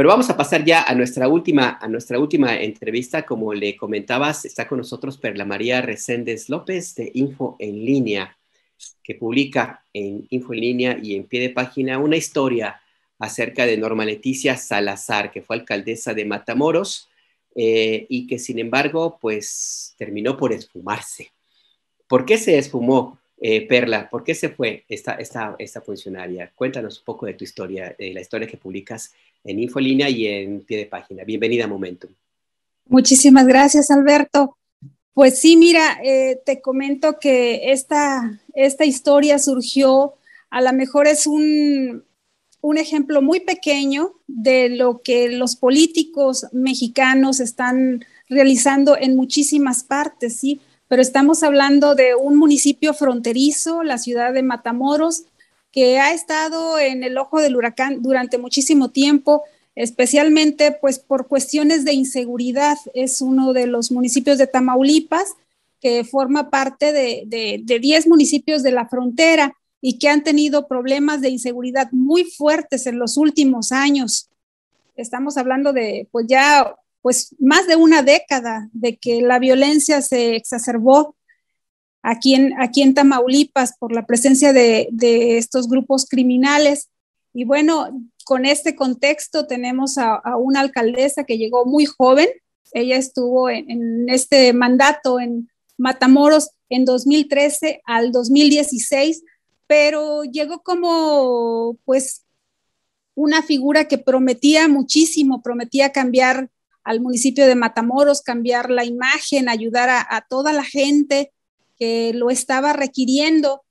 Pero vamos a pasar ya a nuestra última, a nuestra última entrevista. Como le comentabas, está con nosotros Perla María Reséndez López de Info en Línea, que publica en Info en Línea y en pie de página una historia acerca de Norma Leticia Salazar, que fue alcaldesa de Matamoros eh, y que sin embargo, pues terminó por esfumarse. ¿Por qué se esfumó, eh, Perla? ¿Por qué se fue esta, esta funcionaria? Cuéntanos un poco de tu historia, de la historia que publicas en Infolínea y en Pie de Página. Bienvenida a Momentum. Muchísimas gracias, Alberto. Pues sí, mira, eh, te comento que esta, esta historia surgió, a lo mejor es un, un ejemplo muy pequeño de lo que los políticos mexicanos están realizando en muchísimas partes, ¿sí? Pero estamos hablando de un municipio fronterizo, la ciudad de Matamoros, que ha estado en el ojo del huracán durante muchísimo tiempo, especialmente pues por cuestiones de inseguridad. Es uno de los municipios de Tamaulipas que forma parte de 10 municipios de la frontera y que han tenido problemas de inseguridad muy fuertes en los últimos años. Estamos hablando de pues ya pues más de una década de que la violencia se exacerbó aquí en, aquí en Tamaulipas por la presencia de, estos grupos criminales. Y bueno, con este contexto tenemos a, una alcaldesa que llegó muy joven, ella estuvo en, este mandato en Matamoros en 2013 al 2016, pero llegó como pues una figura que prometía muchísimo, prometía cambiar al municipio de Matamoros, cambiar la imagen, ayudar a toda la gente que lo estaba requiriendo.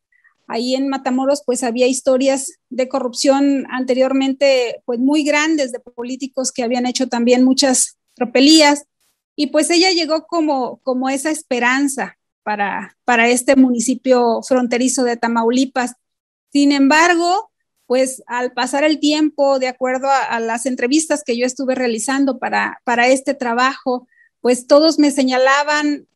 Ahí en Matamoros pues había historias de corrupción anteriormente pues muy grandes de políticos que habían hecho también muchas tropelías y pues ella llegó como, como esa esperanza para, para este municipio fronterizo de Tamaulipas. Sin embargo, pues al pasar el tiempo, de acuerdo a, las entrevistas que yo estuve realizando para, para este trabajo, pues todos me señalaban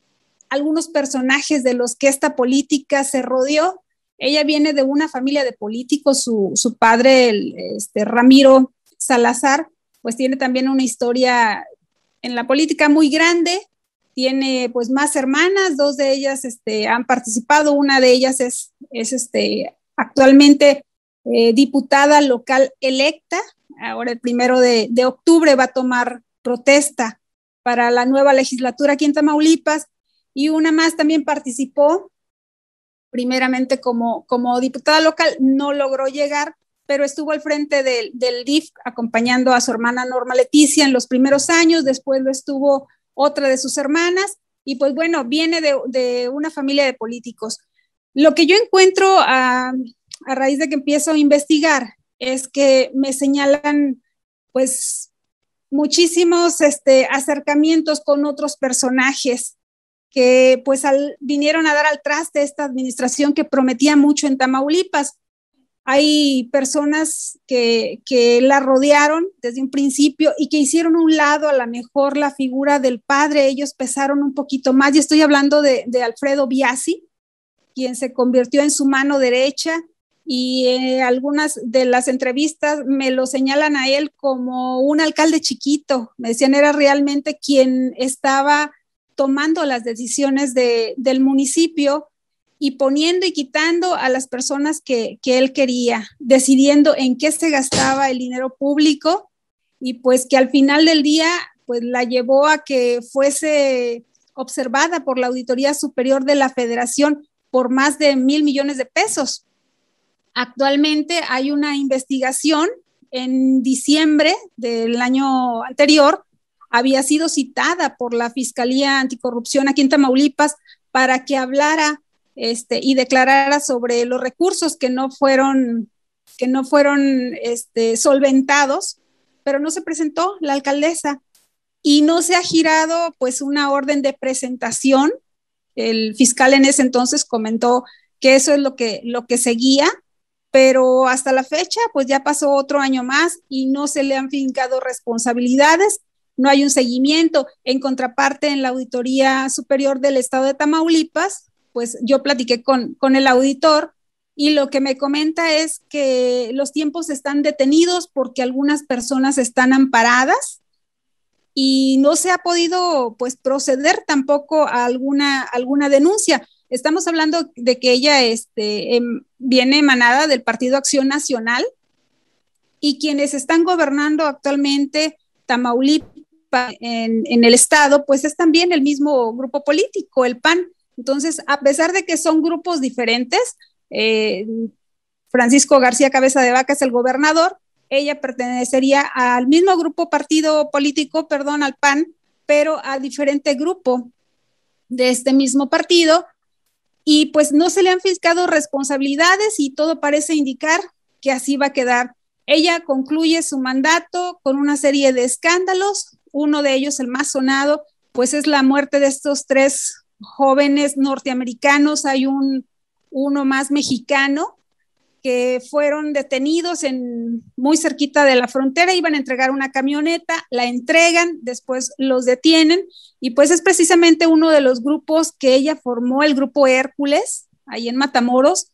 algunos personajes de los que esta política se rodeó. Ella viene de una familia de políticos, su, su padre, este, Ramiro Salazar, pues tiene también una historia en la política muy grande, tiene pues más hermanas, dos de ellas este, han participado, una de ellas es, es este, actualmente eh, diputada local electa, ahora el primero de, de octubre va a tomar protesta para la nueva legislatura aquí en Tamaulipas y una más también participó primeramente como, como diputada local, no logró llegar, pero estuvo al frente del, del DIF acompañando a su hermana Norma Leticia en los primeros años, después lo estuvo otra de sus hermanas, y pues bueno, viene de, una familia de políticos. Lo que yo encuentro a, raíz de que empiezo a investigar es que me señalan pues muchísimos este, acercamientos con otros personajes que pues vinieron a dar al traste esta administración que prometía mucho en Tamaulipas. Hay personas que, la rodearon desde un principio y que hicieron un lado a lo mejor la figura del padre, ellos pesaron un poquito más, y estoy hablando de, Alfredo Biasi, quien se convirtió en su mano derecha, y eh, algunas de las entrevistas me lo señalan a él como un alcalde chiquito, me decían era realmente quien estaba tomando las decisiones del municipio y poniendo y quitando a las personas que, que, él quería, decidiendo en qué se gastaba el dinero público y pues que al final del día pues la llevó a que fuese observada por la Auditoría Superior de la Federación por más de mil millones de pesos. Actualmente hay una investigación en diciembre del año anterior había sido citada por la Fiscalía Anticorrupción aquí en Tamaulipas para que hablara este, y declarara sobre los recursos que no fueron, que no fueron este, solventados, pero no se presentó la alcaldesa y no se ha girado pues una orden de presentación. El fiscal en ese entonces comentó que eso es lo que, lo que seguía, pero hasta la fecha pues ya pasó otro año más y no se le han fincado responsabilidades no hay un seguimiento. En contraparte, en la Auditoría Superior del Estado de Tamaulipas, pues yo platiqué con, con el auditor y lo que me comenta es que los tiempos están detenidos porque algunas personas están amparadas y no se ha podido pues proceder tampoco a alguna, alguna denuncia. Estamos hablando de que ella este, em, viene emanada del Partido Acción Nacional y quienes están gobernando actualmente Tamaulipas en, el Estado, pues es también el mismo grupo político, el PAN. Entonces, a pesar de que son grupos diferentes, eh, Francisco García Cabeza de Vaca es el gobernador, ella pertenecería al mismo grupo partido político, perdón, al PAN, pero a diferente grupo de este mismo partido. Y pues no se le han fiscado responsabilidades y todo parece indicar que así va a quedar. Ella concluye su mandato con una serie de escándalos uno de ellos, el más sonado, pues es la muerte de estos tres jóvenes norteamericanos. Hay un, uno más mexicano que fueron detenidos en muy cerquita de la frontera, iban a entregar una camioneta, la entregan, después los detienen y pues es precisamente uno de los grupos que ella formó, el grupo Hércules, ahí en Matamoros,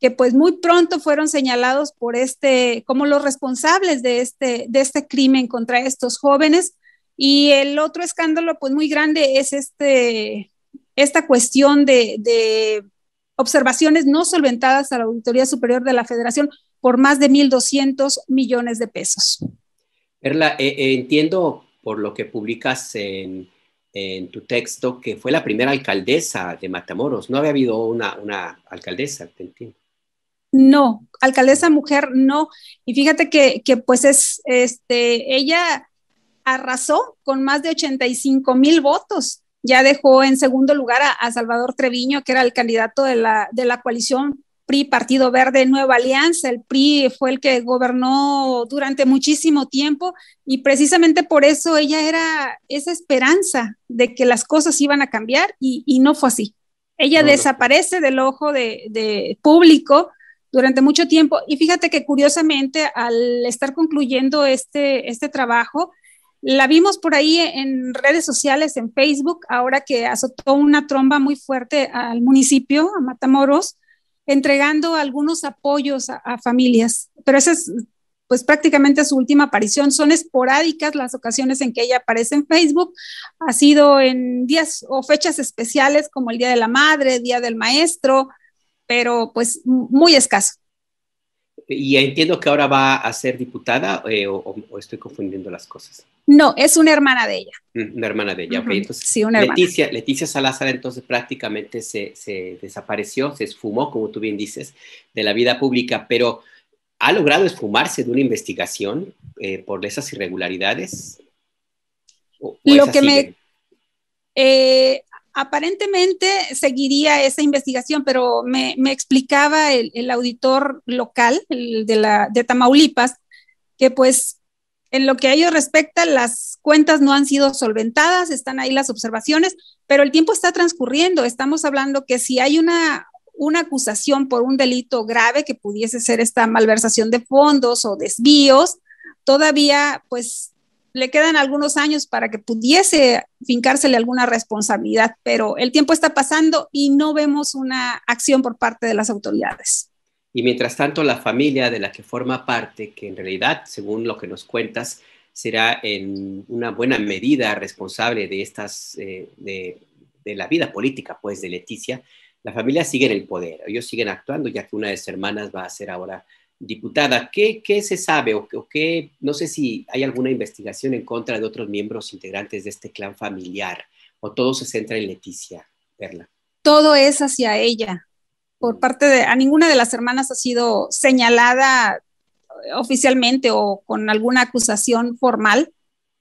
que pues muy pronto fueron señalados por este como los responsables de este de este crimen contra estos jóvenes. Y el otro escándalo, pues muy grande, es este, esta cuestión de, observaciones no solventadas a la Auditoría Superior de la Federación por más de 1.200 millones de pesos. Perla, eh, eh, entiendo por lo que publicas en, en, tu texto que fue la primera alcaldesa de Matamoros. No había habido una, alcaldesa, entiendo. No, alcaldesa mujer no. Y fíjate que, pues es, este, ella arrasó con más de 85 mil votos. Ya dejó en segundo lugar a, Salvador Treviño, que era el candidato de la, de la coalición PRI Partido Verde Nueva Alianza. El PRI fue el que gobernó durante muchísimo tiempo y precisamente por eso ella era esa esperanza de que las cosas iban a cambiar y, no fue así. Ella desaparece del ojo de, público durante mucho tiempo y fíjate que curiosamente al estar concluyendo este, este trabajo, la vimos por ahí en redes sociales, en Facebook, ahora que azotó una tromba muy fuerte al municipio, a Matamoros, entregando algunos apoyos a, familias. Pero esa es pues prácticamente su última aparición. Son esporádicas las ocasiones en que ella aparece en Facebook. Ha sido en días o fechas especiales como el Día de la Madre, Día del Maestro, pero pues muy escaso. Y entiendo que ahora va a ser diputada eh, o, estoy confundiendo las cosas. No, es una hermana de ella. Mm, una hermana de ella, sí, una Leticia, hermana. Leticia Salazar entonces prácticamente se, desapareció, se esfumó, como tú bien dices, de la vida pública, pero ¿ha logrado esfumarse de una investigación eh, por esas irregularidades? Lo que me aparentemente seguiría esa investigación, pero me, explicaba el, auditor local de, de Tamaulipas que pues en lo que a ellos respecta, las cuentas no han sido solventadas, están ahí las observaciones, pero el tiempo está transcurriendo. Estamos hablando que si hay una, una acusación por un delito grave que pudiese ser esta malversación de fondos o desvíos, todavía pues le quedan algunos años para que pudiese fincársele alguna responsabilidad, pero el tiempo está pasando y no vemos una acción por parte de las autoridades. Y mientras tanto, la familia de la que forma parte, que en realidad, según lo que nos cuentas, será en una buena medida responsable de estas, eh, de, de, la vida política, pues, de Leticia, la familia sigue en el poder. Ellos siguen actuando, ya que una de sus hermanas va a ser ahora Diputada, ¿qué, ¿qué, se sabe o, qué, no sé si hay alguna investigación en contra de otros miembros integrantes de este clan familiar o todo se centra en Leticia, Perla? Todo es hacia ella. Por mm. parte de, a ninguna de las hermanas ha sido señalada oficialmente o con alguna acusación formal,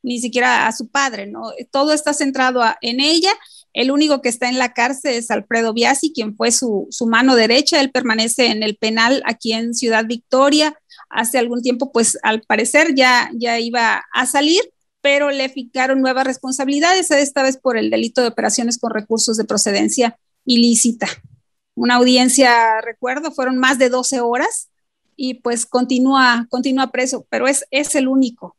ni siquiera a su padre, ¿no? Todo está centrado en ella el único que está en la cárcel es Alfredo Biasi, quien fue su, mano derecha. Él permanece en el penal aquí en Ciudad Victoria. Hace algún tiempo, pues al parecer ya, ya iba a salir, pero le fijaron nuevas responsabilidades, esta vez por el delito de operaciones con recursos de procedencia ilícita. Una audiencia, recuerdo, fueron más de 12 horas y pues continúa, continúa preso, pero es, es el único.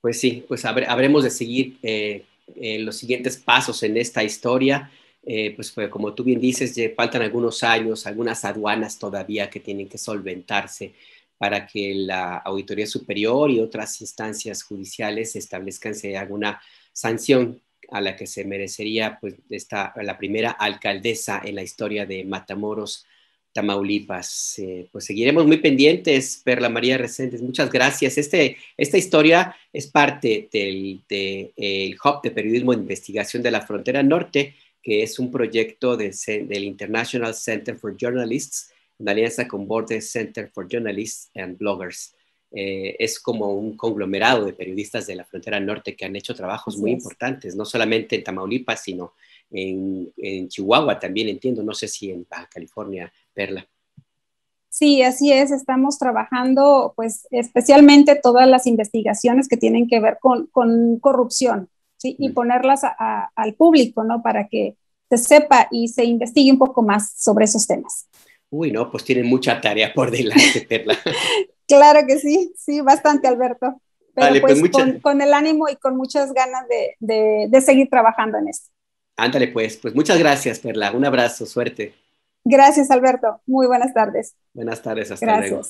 Pues sí, pues habremos de seguir eh, eh, los siguientes pasos en esta historia, eh, pues, pues como tú bien dices, faltan algunos años, algunas aduanas todavía que tienen que solventarse para que la Auditoría Superior y otras instancias judiciales establezcan alguna sanción a la que se merecería pues, esta, la primera alcaldesa en la historia de Matamoros, Tamaulipas. Eh, pues seguiremos muy pendientes, Perla María Recentes. Muchas gracias. Este, esta historia es parte del de, Hub de Periodismo de Investigación de la Frontera Norte, que es un proyecto del International Center for Journalists, en alianza con Border Center for Journalists and Bloggers. Eh, es como un conglomerado de periodistas de la frontera norte que han hecho trabajos muy importantes, no solamente en Tamaulipas, sino en en, Chihuahua también, entiendo, no sé si en California, Perla. Sí, así es, estamos trabajando pues especialmente todas las investigaciones que tienen que ver con, con corrupción, Y ponerlas al público, ¿no? Para que se sepa y se investigue un poco más sobre esos temas. Uy, no, pues tienen mucha tarea por delante, Perla. claro que sí, sí, bastante, Alberto. Pero pues, pues con, el ánimo y con muchas ganas de, de seguir trabajando en esto. Ándale, pues, pues muchas gracias, Perla. Un abrazo, suerte. Gracias, Alberto. Muy buenas tardes. Buenas tardes, hasta luego.